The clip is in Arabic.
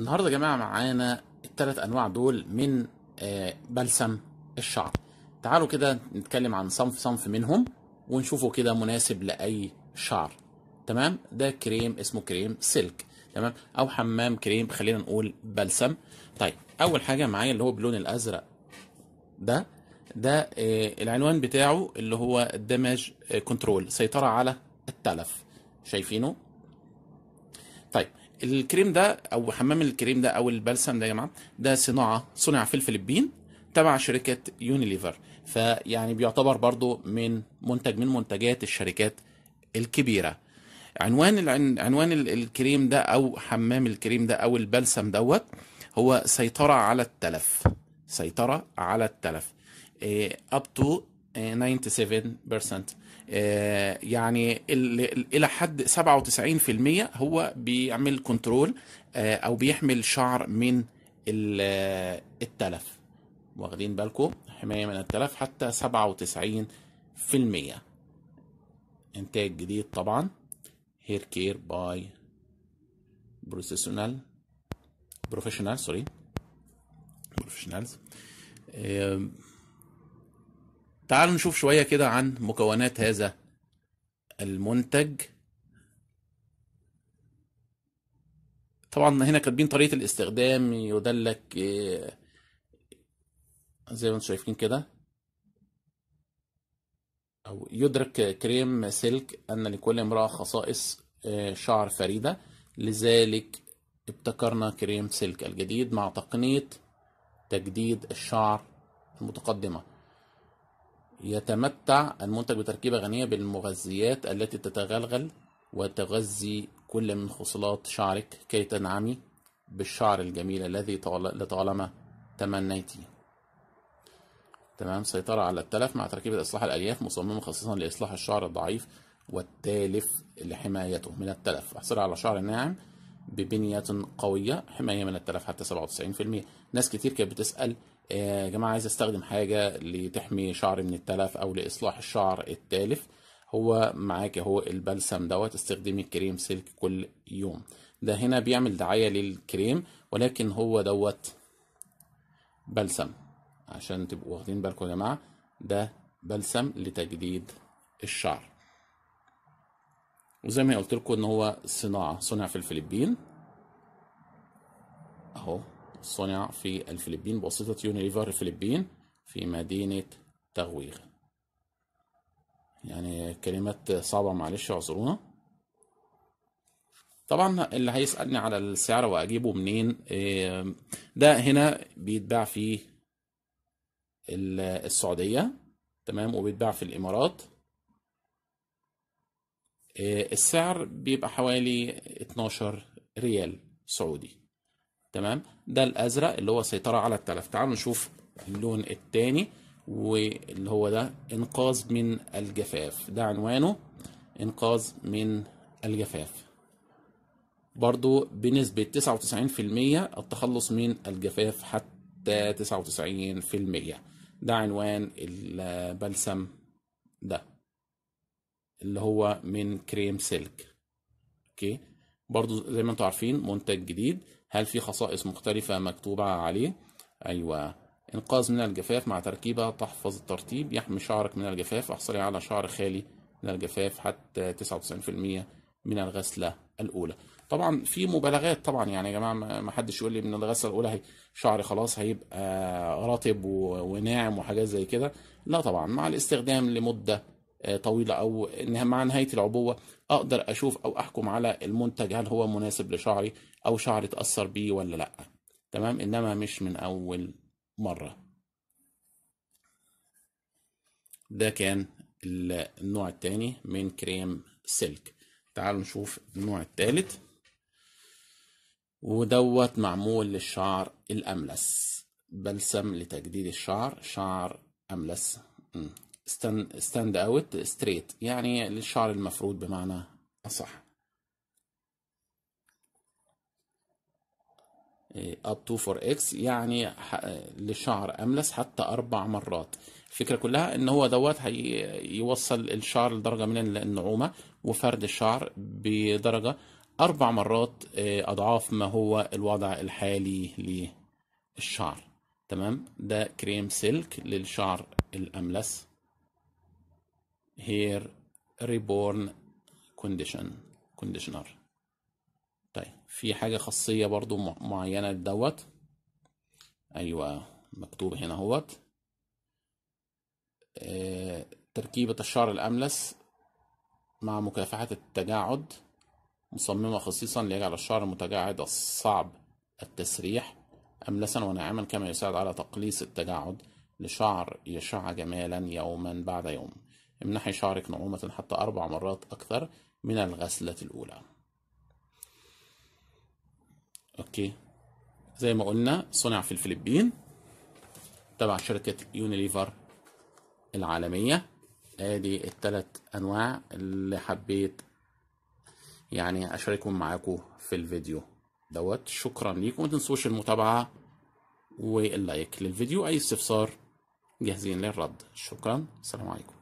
النهارده يا جماعه معانا الثلاث انواع دول من آه، بلسم الشعر تعالوا كده نتكلم عن صنف صنف منهم ونشوفه كده مناسب لاي شعر تمام ده كريم اسمه كريم سلك تمام او حمام كريم خلينا نقول بلسم طيب اول حاجه معايا اللي هو باللون الازرق ده ده آه، العنوان بتاعه اللي هو دامج كنترول سيطره على التلف شايفينه طيب الكريم ده او حمام الكريم ده او البلسم ده يا جماعه ده صناعه صنع في الفلبين تبع شركه يونيليفر فيعني بيعتبر برضو من منتج من منتجات الشركات الكبيره عنوان عنوان الكريم ده او حمام الكريم ده او البلسم دوت هو سيطره على التلف سيطره على التلف اب تو 97% آه، يعني الى حد 97% هو بيعمل كنترول آه، او بيحمل شعر من آه، التلف واخدين بالكم حمايه من التلف حتى 97% انتاج جديد طبعا هير كير باي بروفيشنال بروفيشنال سوري بروفيشنالز تعالوا نشوف شوية كده عن مكونات هذا المنتج طبعا هنا كاتبين طريقة الاستخدام يدلك آه، زي ما انتم شايفين كده أو يدرك كريم سلك أن لكل امرأة خصائص آه، شعر فريدة لذلك ابتكرنا كريم سلك الجديد مع تقنية تجديد الشعر المتقدمة يتمتع المنتج بتركيبة غنية بالمغذيات التي تتغلغل وتغذي كل من خصلات شعرك كي تنعمي بالشعر الجميل الذي لطالما تمنيتي تمام سيطرة على التلف مع تركيبة إصلاح الألياف مصممة خصيصا لإصلاح الشعر الضعيف والتالف لحمايته من التلف احصل على شعر ناعم ببنية قوية حماية من التلف حتى 97% ناس كتير كانت بتسأل آه، يا جماعة عايز استخدم حاجة لتحمي شعري من التلف أو لإصلاح الشعر التالف هو معاك اهو البلسم دوت استخدمي الكريم سلك كل يوم ده هنا بيعمل دعاية للكريم ولكن هو دوت بلسم عشان تبقوا واخدين بالكم يا جماعة ده بلسم لتجديد الشعر وزي ما قلت لكم ان هو صناعه صنع في الفلبين اهو صنع في الفلبين بواسطه يونيليفر الفلبين في مدينه تغويغ يعني كلمات صعبه معلش اعذرونا طبعا اللي هيسالني على السعر واجيبه منين ده هنا بيتباع في السعوديه تمام وبيتباع في الامارات آه، السعر بيبقى حوالي 12 ريال سعودي تمام ده الازرق اللي هو سيطره على التلف تعالوا نشوف اللون الثاني واللي هو ده انقاذ من الجفاف ده عنوانه انقاذ من الجفاف برضو بنسبة 99% التخلص من الجفاف حتى 99% ده عنوان البلسم ده اللي هو من كريم سلك اوكي برضو زي ما انتم عارفين منتج جديد هل في خصائص مختلفة مكتوبة عليه ايوه انقاذ من الجفاف مع تركيبة تحفظ الترطيب يحمي شعرك من الجفاف احصلي على شعر خالي من الجفاف حتى 99% من الغسلة الاولى طبعا في مبالغات طبعا يعني يا جماعه ما حدش يقول لي من الغسله الاولى هي شعري خلاص هيبقى رطب وناعم وحاجات زي كده لا طبعا مع الاستخدام لمده آه، طويله او مع نهايه العبوه اقدر اشوف او احكم على المنتج هل هو مناسب لشعري او شعري اتاثر بيه ولا لا تمام انما مش من اول مره ده كان النوع الثاني من كريم سلك تعالوا نشوف النوع الثالث ودوت معمول للشعر الاملس بلسم لتجديد الشعر شعر املس ستاند اوت ستريت يعني الشعر المفروض بمعنى اصح اب تو فور اكس يعني للشعر املس حتى اربع مرات الفكره كلها ان هو دوت هيوصل الشعر لدرجه من النعومه وفرد الشعر بدرجه اربع مرات إيه، اضعاف ما هو الوضع الحالي للشعر تمام ده كريم سلك للشعر الاملس هير ريبورن كونديشن كونديشنر طيب في حاجة خاصية برضو معينة دوت أيوة مكتوب هنا اهوت آه، تركيبة الشعر الأملس مع مكافحة التجاعد مصممة خصيصا ليجعل الشعر المتجعد الصعب التسريح أملسا وناعما كما يساعد على تقليص التجاعد لشعر يشع جمالا يوما بعد يوم امنحي شعرك نعومة حتى أربع مرات أكثر من الغسلة الأولى أوكي زي ما قلنا صنع في الفلبين تبع شركة يونيليفر العالمية ادي التلات انواع اللي حبيت يعني اشاركهم معاكم في الفيديو دوت شكرا ليكم متنسوش المتابعة واللايك للفيديو اي استفسار جاهزين للرد شكرا السلام عليكم